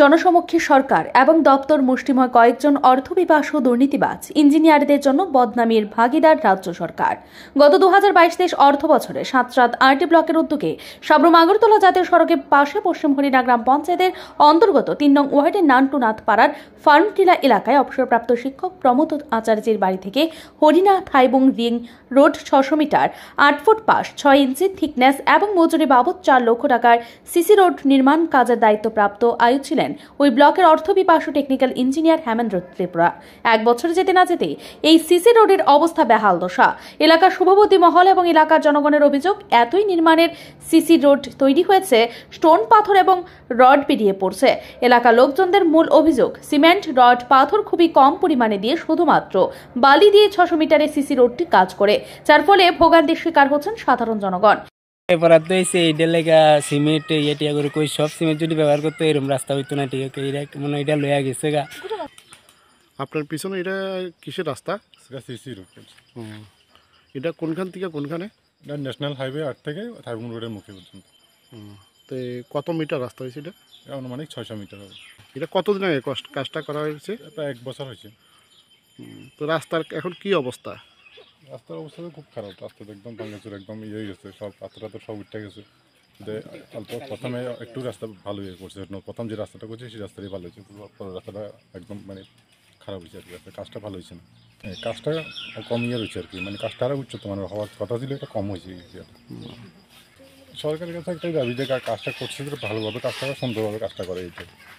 জনসমক্ষে সরকার এবং দপ্তর মুষ্টিময় কয়েকজন অর্থবিবাস ও দুর্নীতিবাজ ইঞ্জিনিয়ারদের জন্য বদনামীর ভাগিদার রাজ্য সরকার গত দু হাজার বাইশ দেশ অর্থ বছরে সাত সাত আরটি ব্লকের উদ্যোগে সাবরুম আগরতলা জাতীয় সড়কের পাশে পশ্চিম হরিণা গ্রাম পঞ্চায়েতের অন্তর্গত তিন নং ওয়ার্ডের নানটুনাথ পাড়ার ফার্মটিলা এলাকায় অবসরপ্রাপ্ত শিক্ষক প্রমোদ আচার্যের বাড়ি থেকে হরিণা থাইবুং রিং রোড ছশো মিটার আট ফুট পাশ ছয় ইঞ্চি থিকনেস এবং মজুরি বাবদ চার লক্ষ টাকার সিসি রোড নির্মাণ কাজের দায়িত্বপ্রাপ্ত আয়ু ছিলেন ছিলেন ওই ব্লকের অর্থপিপাসু টেকনিক্যাল ইঞ্জিনিয়ার হেমেন্দ্র ত্রিপুরা এক বছর যেতে না যেতে এই সিসি রোডের অবস্থা বেহাল দশা এলাকার শুভবতী মহল এবং এলাকার জনগণের অভিযোগ এতই নির্মাণের সিসি রোড তৈরি হয়েছে স্টোন পাথর এবং রড বেরিয়ে পড়ছে এলাকার লোকজনদের মূল অভিযোগ সিমেন্ট রড পাথর খুবই কম পরিমাণে দিয়ে শুধুমাত্র বালি দিয়ে ছশো মিটারে সিসি রোডটি কাজ করে যার ফলে ভোগান্তির শিকার হচ্ছেন সাধারণ জনগণ বরাদ্দ হয়েছে এইটা লেগা সিমেন্ট ইয়েটিয়া করে কই সব সিমেন্ট যদি ব্যবহার করতো এরম রাস্তা হইতো না ঠিক আছে এটা মানে এটা লয়া গেছে গা আপনার পিছনে এটা কিসের রাস্তা এটা কোনখান থেকে কোনখানে এটা ন্যাশনাল হাইওয়ে আট থেকে থাইবুন রোডের মুখে পর্যন্ত তো কত মিটার রাস্তা হয়েছে এটা অনুমানিক ছয়শো মিটার হবে এটা কতদিন আগে কাজটা করা হয়েছে প্রায় এক বছর হয়েছে তো রাস্তার এখন কি অবস্থা রাস্তার অবস্থা তো খুব খারাপ রাস্তা তো একদম ভাঙাচুর একদম ইয়ে হয়ে গেছে সব রাস্তাটা তো সব উঠে গেছে অল্প প্রথমে একটু রাস্তা ভালো হয়ে করছে প্রথম যে রাস্তাটা করছে সেই রাস্তাটাই ভালো হয়েছে পরের রাস্তাটা একদম মানে খারাপ হয়েছে আর কি কাজটা ভালো হয়েছে না হ্যাঁ, কাজটা কম ইয়ে রয়েছে আর কি মানে কাজটা আরও উচ্চতমানের হওয়ার কথা ছিল এটা কম হয়েছে সরকারের কাছে একটাই দাবি যে কাজটা করছে ভালোভাবে কাজটা সুন্দরভাবে কাজটা করে এইটা